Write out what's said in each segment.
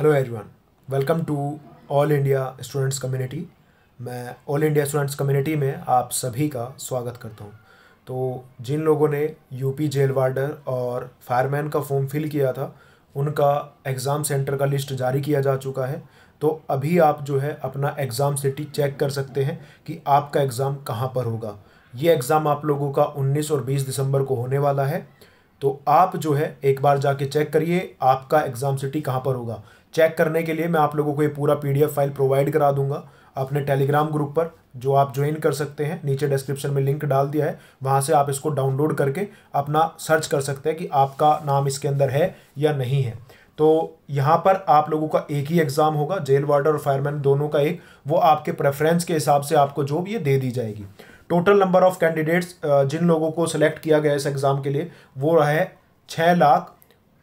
hello everyone welcome to all India students community मैं all India students community में आप सभी का स्वागत करता हूं तो जिन लोगों ने यूपी जेल वार्डर और फायरमैन का फॉर्म फिल किया था उनका एग्ज़ाम सेंटर का लिस्ट जारी किया जा चुका है तो अभी आप जो है अपना एग्ज़ाम सिटी चेक कर सकते हैं कि आपका एग्ज़ाम कहाँ पर होगा ये एग्ज़ाम आप लोगों का उन्नीस और बीस दिसंबर को होने वाला है तो आप जो है एक बार जाके चेक करिए आपका एग्ज़ाम सिटी कहाँ पर होगा चेक करने के लिए मैं आप लोगों को ये पूरा पीडीएफ फाइल प्रोवाइड करा दूंगा अपने टेलीग्राम ग्रुप पर जो आप ज्वाइन कर सकते हैं नीचे डिस्क्रिप्शन में लिंक डाल दिया है वहाँ से आप इसको डाउनलोड करके अपना सर्च कर सकते हैं कि आपका नाम इसके अंदर है या नहीं है तो यहाँ पर आप लोगों का एक ही एग्ज़ाम होगा जेल वार्डर और फायरमैन दोनों का एक वो आपके प्रेफरेंस के हिसाब से आपको जॉब ये दे दी जाएगी टोटल नंबर ऑफ़ कैंडिडेट्स जिन लोगों को सिलेक्ट किया गया इस एग्ज़ाम के लिए वो है छः लाख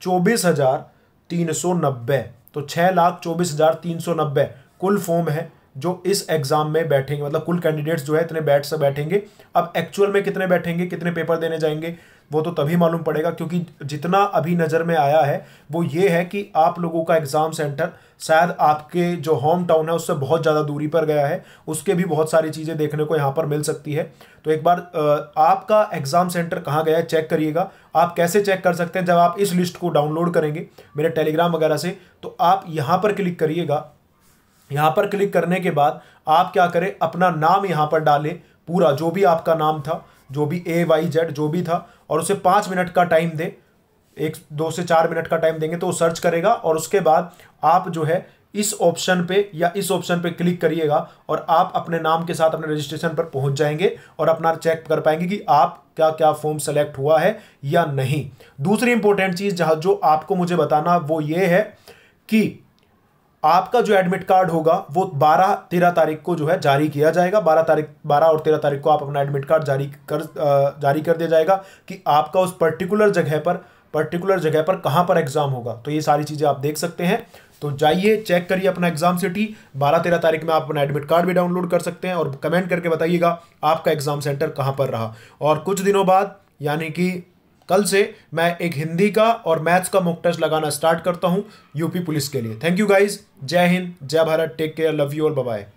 चौबीस हज़ार तीन सौ नब्बे तो छः लाख चौबीस हज़ार तीन सौ नब्बे कुल फॉर्म है जो इस एग्ज़ाम में बैठेंगे मतलब कुल कैंडिडेट्स जो है इतने बैठ से बैठेंगे अब एक्चुअल में कितने बैठेंगे कितने पेपर देने जाएंगे वो तो तभी मालूम पड़ेगा क्योंकि जितना अभी नज़र में आया है वो ये है कि आप लोगों का एग्ज़ाम सेंटर शायद आपके जो होम टाउन है उससे बहुत ज़्यादा दूरी पर गया है उसके भी बहुत सारी चीज़ें देखने को यहाँ पर मिल सकती है तो एक बार आपका एग्ज़ाम सेंटर कहाँ गया है चेक करिएगा आप कैसे चेक कर सकते हैं जब आप इस लिस्ट को डाउनलोड करेंगे मेरे टेलीग्राम वगैरह से तो आप यहाँ पर क्लिक करिएगा यहाँ पर क्लिक करने के बाद आप क्या करें अपना नाम यहाँ पर डालें पूरा जो भी आपका नाम था जो भी ए वाई जेड जो भी था और उसे पाँच मिनट का टाइम दे एक दो से चार मिनट का टाइम देंगे तो वो सर्च करेगा और उसके बाद आप जो है इस ऑप्शन पे या इस ऑप्शन पे क्लिक करिएगा और आप अपने नाम के साथ अपने रजिस्ट्रेशन पर पहुंच जाएंगे और अपना चेक कर पाएंगे कि आप क्या क्या फॉर्म सेलेक्ट हुआ है या नहीं दूसरी इंपॉर्टेंट चीज़ जहाँ जो आपको मुझे बताना वो ये है कि आपका जो एडमिट कार्ड होगा वो बारह तेरह तारीख को जो है जारी किया जाएगा बारह तारीख बारह और तेरह तारीख को आप अपना एडमिट कार्ड जारी कर जारी कर दिया जाएगा कि आपका उस पर्टिकुलर जगह पर पर्टिकुलर जगह पर कहाँ पर एग्ज़ाम होगा तो ये सारी चीज़ें आप देख सकते हैं तो जाइए चेक करिए अपना एग्जाम सिटी बारह तेरह तारीख में आप अपना एडमिट कार्ड भी डाउनलोड कर सकते हैं और कमेंट करके बताइएगा आपका एग्ज़ाम सेंटर कहाँ पर रहा और कुछ दिनों बाद यानी कि कल से मैं एक हिंदी का और मैथ्स का मॉक टेस्ट लगाना स्टार्ट करता हूँ यूपी पुलिस के लिए थैंक यू गाइज जय हिंद जय Bharat take care love you और बाय